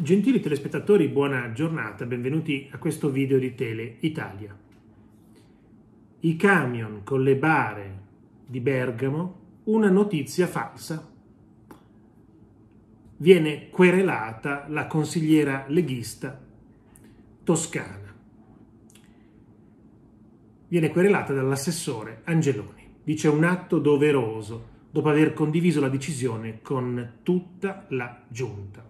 Gentili telespettatori, buona giornata, benvenuti a questo video di Tele Italia. I camion con le bare di Bergamo, una notizia falsa. Viene querelata la consigliera leghista toscana. Viene querelata dall'assessore Angeloni. Dice un atto doveroso dopo aver condiviso la decisione con tutta la giunta.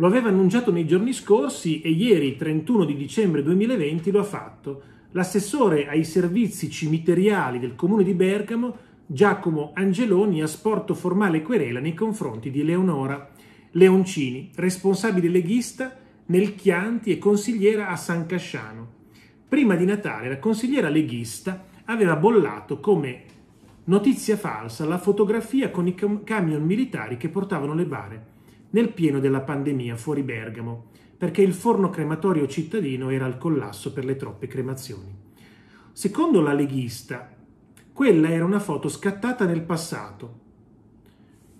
Lo aveva annunciato nei giorni scorsi e ieri, 31 di dicembre 2020, lo ha fatto l'assessore ai servizi cimiteriali del comune di Bergamo, Giacomo Angeloni, ha sporto formale querela nei confronti di Eleonora Leoncini, responsabile leghista nel Chianti e consigliera a San Casciano. Prima di Natale la consigliera leghista aveva bollato come notizia falsa la fotografia con i camion militari che portavano le bare nel pieno della pandemia fuori Bergamo, perché il forno crematorio cittadino era al collasso per le troppe cremazioni. Secondo la leghista, quella era una foto scattata nel passato,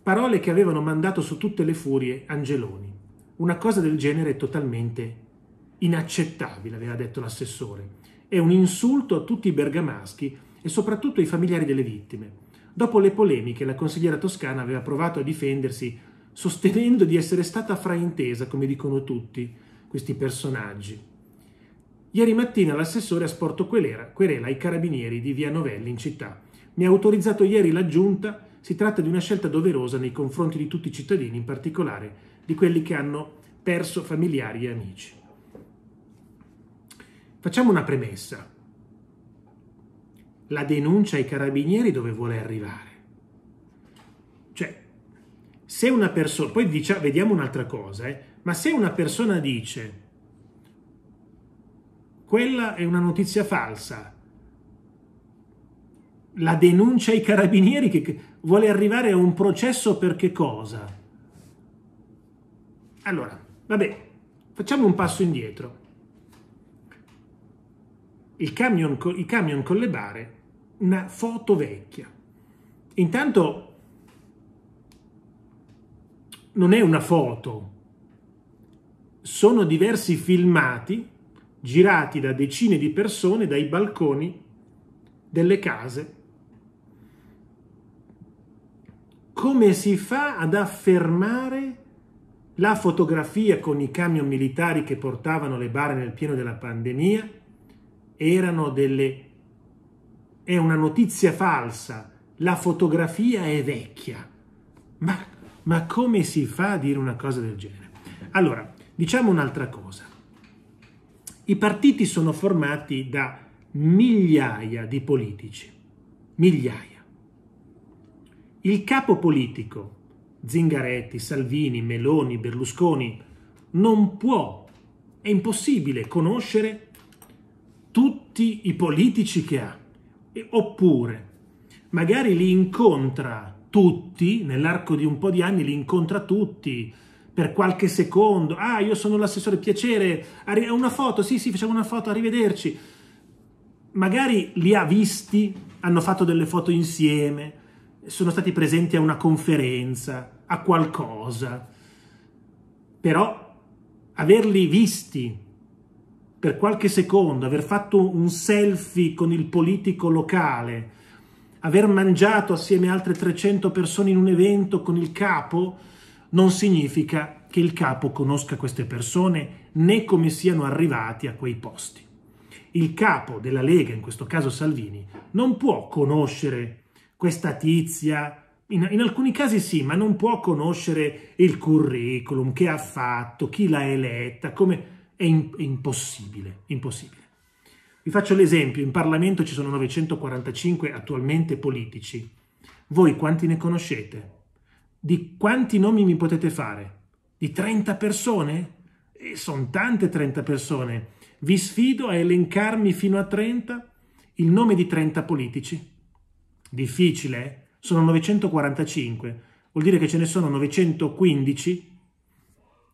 parole che avevano mandato su tutte le furie Angeloni. Una cosa del genere è totalmente inaccettabile, aveva detto l'assessore. È un insulto a tutti i bergamaschi e soprattutto ai familiari delle vittime. Dopo le polemiche, la consigliera toscana aveva provato a difendersi sostenendo di essere stata fraintesa, come dicono tutti questi personaggi. Ieri mattina l'assessore ha sporto querela, querela ai carabinieri di Via Novelli in città. Mi ha autorizzato ieri la giunta, si tratta di una scelta doverosa nei confronti di tutti i cittadini, in particolare di quelli che hanno perso familiari e amici. Facciamo una premessa. La denuncia ai carabinieri dove vuole arrivare? Cioè, se una persona, poi dice, vediamo un'altra cosa, eh, ma se una persona dice quella è una notizia falsa, la denuncia ai carabinieri che vuole arrivare a un processo per che cosa? Allora, vabbè, facciamo un passo indietro. Il camion, I camion con le bare, una foto vecchia. Intanto non è una foto, sono diversi filmati girati da decine di persone dai balconi delle case. Come si fa ad affermare la fotografia con i camion militari che portavano le bare nel pieno della pandemia? Erano delle... è una notizia falsa, la fotografia è vecchia. Ma ma come si fa a dire una cosa del genere? Allora, diciamo un'altra cosa. I partiti sono formati da migliaia di politici, migliaia. Il capo politico, Zingaretti, Salvini, Meloni, Berlusconi, non può, è impossibile conoscere tutti i politici che ha. E, oppure, magari li incontra tutti, nell'arco di un po' di anni li incontra tutti, per qualche secondo, ah io sono l'assessore, piacere, Arri- una foto, sì sì facciamo una foto, arrivederci. Magari li ha visti, hanno fatto delle foto insieme, sono stati presenti a una conferenza, a qualcosa, però averli visti per qualche secondo, aver fatto un selfie con il politico locale, aver mangiato assieme a altre 300 persone in un evento con il capo non significa che il capo conosca queste persone né come siano arrivati a quei posti. Il capo della Lega, in questo caso Salvini, non può conoscere questa tizia, in, in alcuni casi sì, ma non può conoscere il curriculum, che ha fatto, chi l'ha eletta, come... È, in, è impossibile, impossibile. Vi faccio l'esempio, in Parlamento ci sono 945 attualmente politici. Voi quanti ne conoscete? Di quanti nomi mi potete fare? Di 30 persone? E sono tante 30 persone. Vi sfido a elencarmi fino a 30 il nome di 30 politici. Difficile, eh? Sono 945. Vuol dire che ce ne sono 915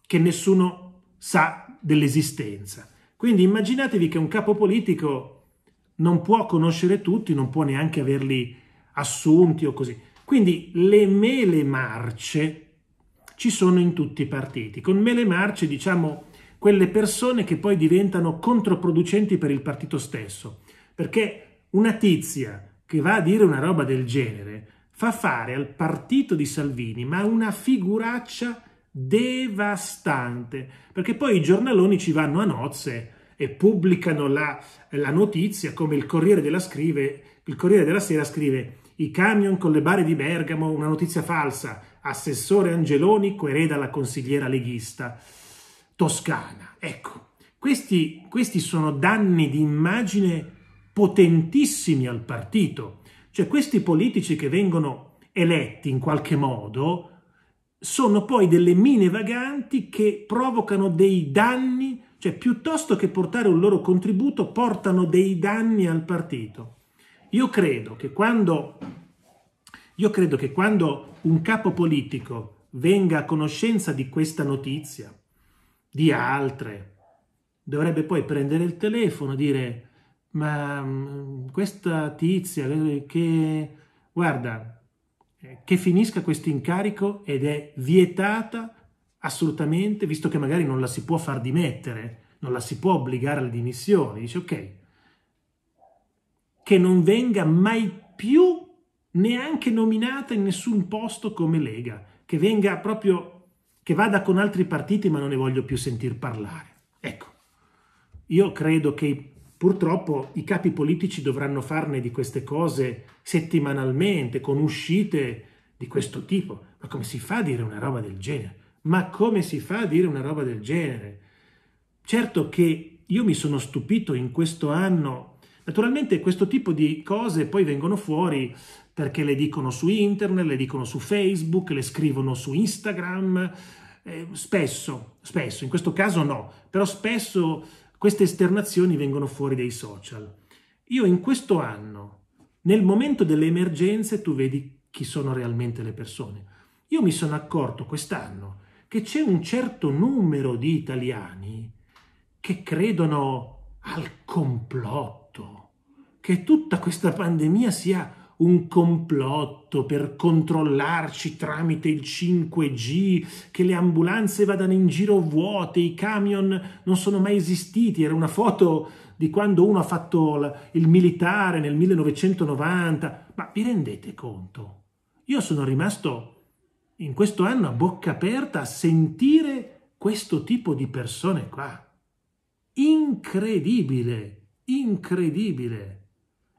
che nessuno sa dell'esistenza. Quindi immaginatevi che un capo politico non può conoscere tutti, non può neanche averli assunti o così. Quindi le mele marce ci sono in tutti i partiti. Con mele marce diciamo quelle persone che poi diventano controproducenti per il partito stesso, perché una tizia che va a dire una roba del genere fa fare al partito di Salvini ma una figuraccia devastante, perché poi i giornaloni ci vanno a nozze e pubblicano la, la notizia come il Corriere, della scrive, il Corriere della Sera scrive i camion con le bare di Bergamo, una notizia falsa, assessore Angeloni quereda la consigliera leghista toscana. Ecco, questi, questi sono danni di immagine potentissimi al partito, cioè questi politici che vengono eletti in qualche modo sono poi delle mine vaganti che provocano dei danni, cioè piuttosto che portare un loro contributo portano dei danni al partito. Io credo che quando, credo che quando un capo politico venga a conoscenza di questa notizia, di altre, dovrebbe poi prendere il telefono e dire ma mm, questa tizia che guarda che finisca questo incarico ed è vietata assolutamente, visto che magari non la si può far dimettere, non la si può obbligare alle dimissioni, dice ok, che non venga mai più neanche nominata in nessun posto come Lega, che venga proprio, che vada con altri partiti ma non ne voglio più sentir parlare. Ecco, io credo che Purtroppo i capi politici dovranno farne di queste cose settimanalmente, con uscite di questo tipo. Ma come si fa a dire una roba del genere? Ma come si fa a dire una roba del genere? Certo che io mi sono stupito in questo anno. Naturalmente questo tipo di cose poi vengono fuori perché le dicono su internet, le dicono su Facebook, le scrivono su Instagram. Eh, spesso, spesso, in questo caso no, però spesso queste esternazioni vengono fuori dai social. Io in questo anno, nel momento delle emergenze, tu vedi chi sono realmente le persone. Io mi sono accorto quest'anno che c'è un certo numero di italiani che credono al complotto, che tutta questa pandemia sia un complotto per controllarci tramite il 5G, che le ambulanze vadano in giro vuote, i camion non sono mai esistiti, era una foto di quando uno ha fatto il militare nel 1990, ma vi rendete conto? Io sono rimasto in questo anno a bocca aperta a sentire questo tipo di persone qua. Incredibile, incredibile.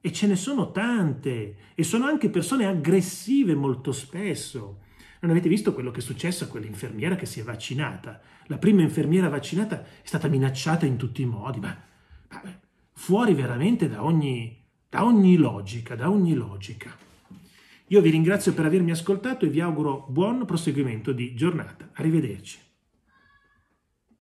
E ce ne sono tante. E sono anche persone aggressive molto spesso. Non avete visto quello che è successo a quell'infermiera che si è vaccinata? La prima infermiera vaccinata è stata minacciata in tutti i modi, ma, ma fuori veramente da ogni, da ogni logica, da ogni logica. Io vi ringrazio per avermi ascoltato e vi auguro buon proseguimento di giornata. Arrivederci.